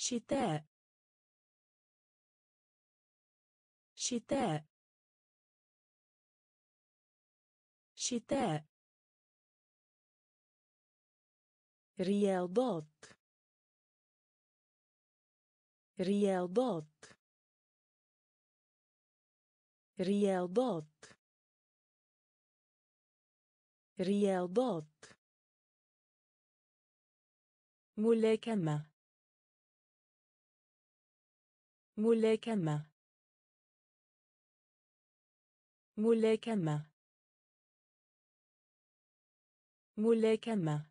شتاء شتاء شتاء رياضات رياضات رياضات رياضات ملاكمة ملاكمة ملاكمة ملاكمة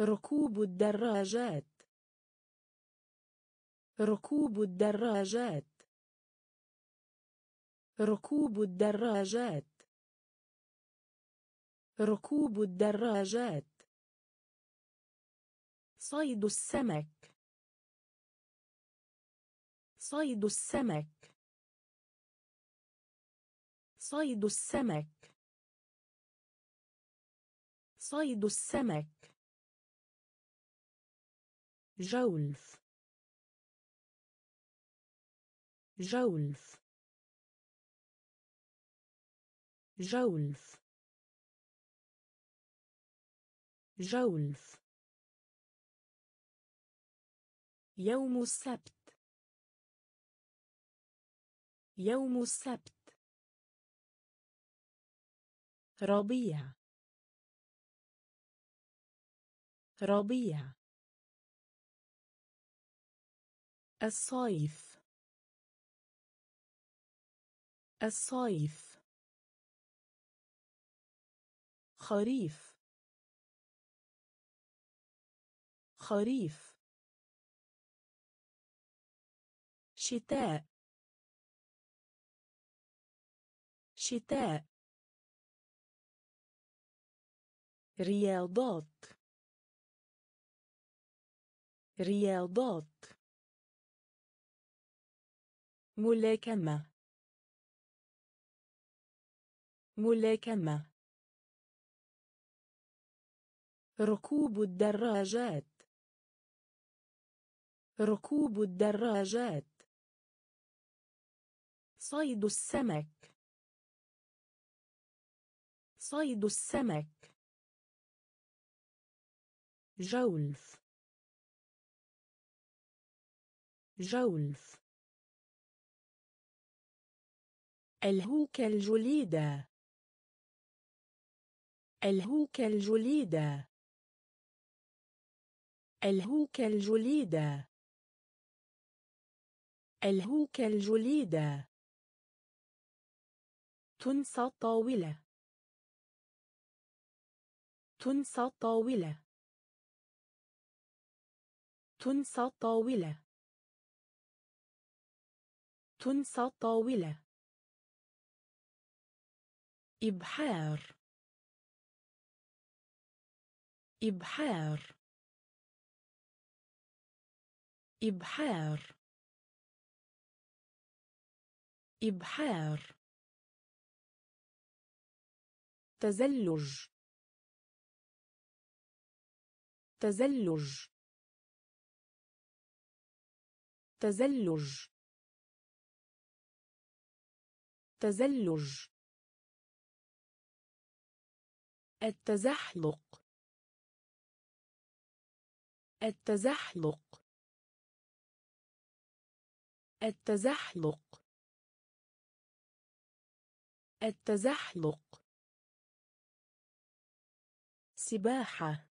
ركوب الدراجات ركوب الدراجات ركوب الدراجات ركوب الدراجات صيد السمك صيد السمك صيد السمك صيد السمك جولف جولف جولف جولف يوم السبت يوم السبت ربيع ربيع الصيف الصيف خريف خريف شتاء شتاء رياضات رياضات ملاكمة ملاكمة ركوب الدراجات ركوب الدراجات صيد السمك صيد السمك جولف جولف الهوك الجليدة الهوك الجليدة الهوك الجليدة الهوك الجليدة تنسى طاولة تنسى طاولة تنسى طاولة تنسى طاولة إبحار إبحار إبحار إبحار تزلج تزلج تزلج تزلج التزحلق التزحلق التزحلق التزحلق سباحة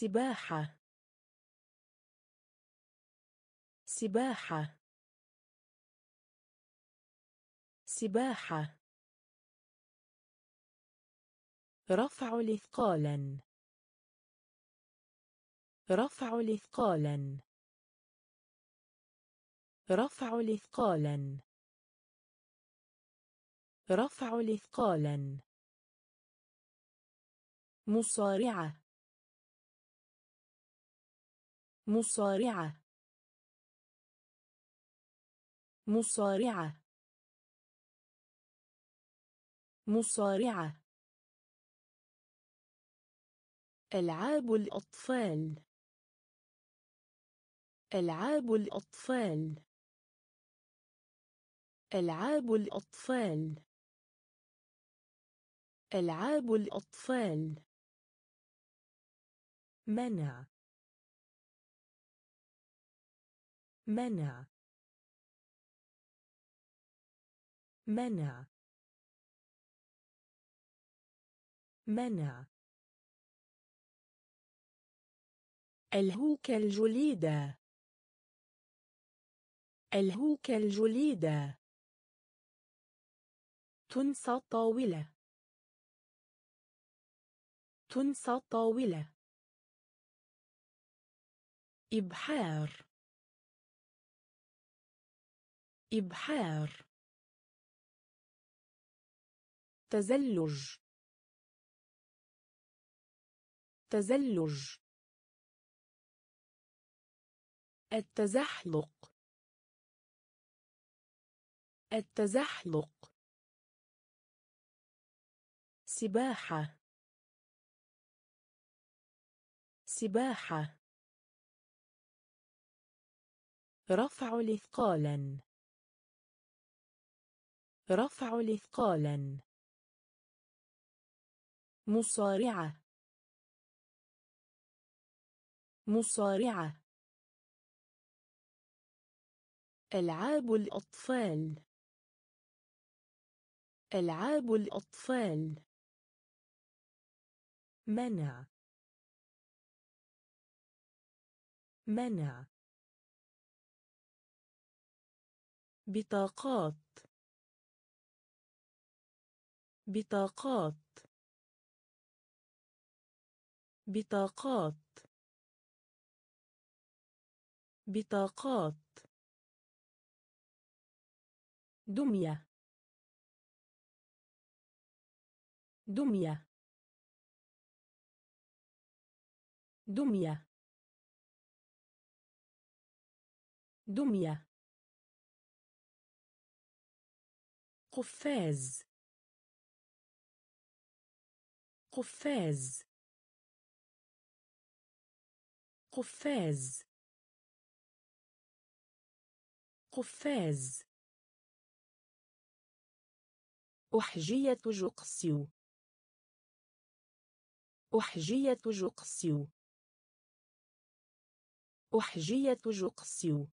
سباحة سباحة سباحة رفع لثقالا رفع لثقالا رفع لثقالا رفع لثقالا مصارعة مصارعة مصارعة مصارعة ألعاب الأطفال ألعاب الأطفال ألعاب الأطفال ألعاب الأطفال منع منع منع منع الهوك الجليدة الهوك الجليدة تنسى طاولة تنسى طاولة إبحار إبحار تزلج تزلج التزحلق التزحلق سباحة سباحة رفع لثقالاً رفع الاثقالا مصارعه مصارعه العاب الاطفال العاب الاطفال منع منع بطاقات بطاقات بطاقات بطاقات دمية دمية دمية دمية قفاز قفاز قفاز قفاز أحجية جقسيو أحجية جقسيو أحجية جقسيو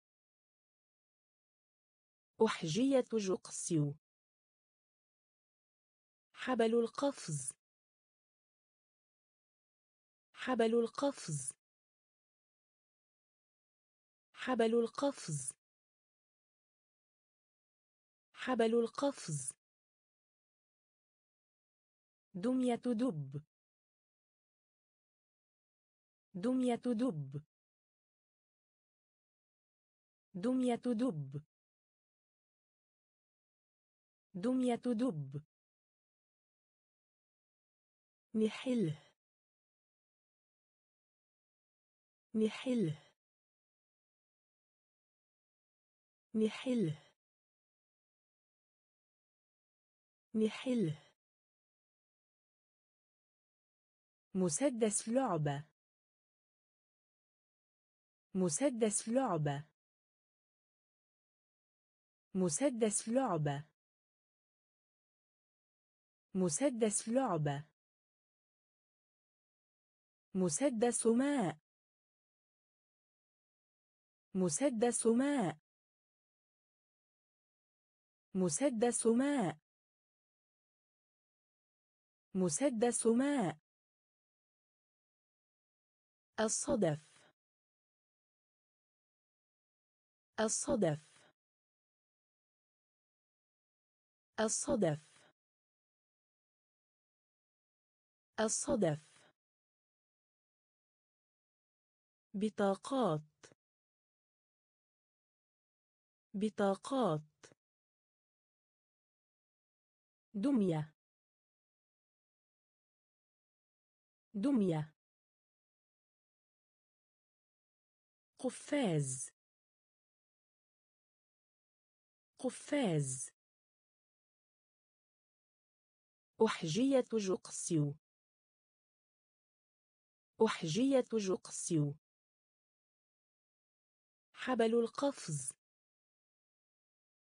أحجية جقسيو حبل القفز حبل القفز حبل القفز حبل القفز دمية دب دمية دب دمية دب دمية دب نحله نحله نحله نحله مسدس لعبة مسدس لعبة مسدس لعبة مسدس لعبة مسدس ماء مسدس ماء مسدس ماء مسدس ماء الصدف الصدف الصدف الصدف بطاقات بطاقات دمية دمية قفاز قفاز أحجية جقسيو أحجية جقسيو حبل القفز